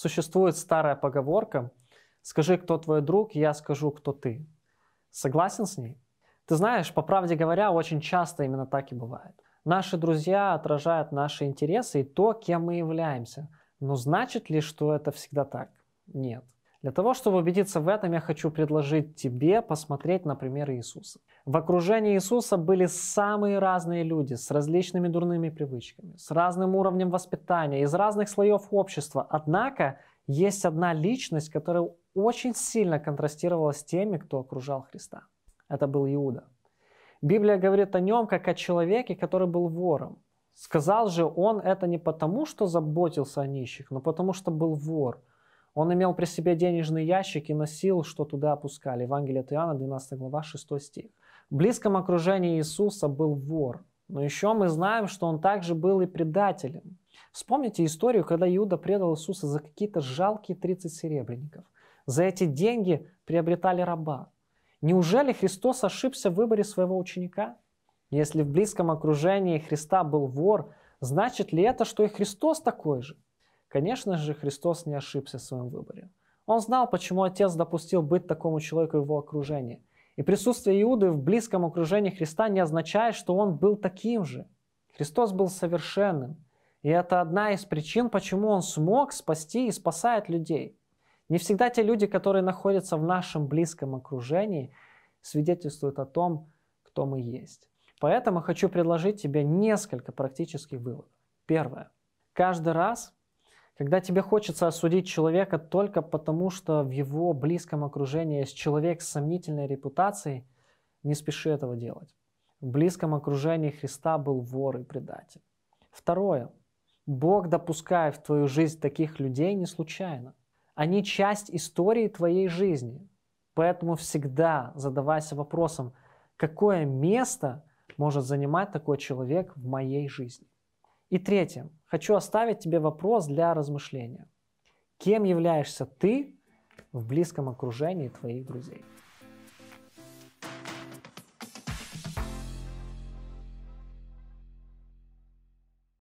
Существует старая поговорка «Скажи, кто твой друг, я скажу, кто ты». Согласен с ней? Ты знаешь, по правде говоря, очень часто именно так и бывает. Наши друзья отражают наши интересы и то, кем мы являемся. Но значит ли, что это всегда так? Нет. Для того, чтобы убедиться в этом, я хочу предложить тебе посмотреть на пример Иисуса. В окружении Иисуса были самые разные люди с различными дурными привычками, с разным уровнем воспитания, из разных слоев общества. Однако есть одна личность, которая очень сильно контрастировала с теми, кто окружал Христа. Это был Иуда. Библия говорит о нем как о человеке, который был вором. Сказал же он это не потому, что заботился о нищих, но потому, что был вор – он имел при себе денежный ящик и носил, что туда опускали. Евангелие от Иоанна, 12 глава, 6 стих. В близком окружении Иисуса был вор, но еще мы знаем, что он также был и предателем. Вспомните историю, когда Иуда предал Иисуса за какие-то жалкие 30 серебряников. За эти деньги приобретали раба. Неужели Христос ошибся в выборе своего ученика? Если в близком окружении Христа был вор, значит ли это, что и Христос такой же? Конечно же, Христос не ошибся в своем выборе. Он знал, почему Отец допустил быть такому человеку в его окружении. И присутствие Иуды в близком окружении Христа не означает, что он был таким же. Христос был совершенным. И это одна из причин, почему он смог спасти и спасает людей. Не всегда те люди, которые находятся в нашем близком окружении, свидетельствуют о том, кто мы есть. Поэтому хочу предложить тебе несколько практических выводов. Первое. Каждый раз, когда тебе хочется осудить человека только потому, что в его близком окружении есть человек с сомнительной репутацией, не спеши этого делать. В близком окружении Христа был вор и предатель. Второе. Бог допускает в твою жизнь таких людей не случайно. Они часть истории твоей жизни. Поэтому всегда задавайся вопросом, какое место может занимать такой человек в моей жизни. И третье. Хочу оставить тебе вопрос для размышления. Кем являешься ты в близком окружении твоих друзей?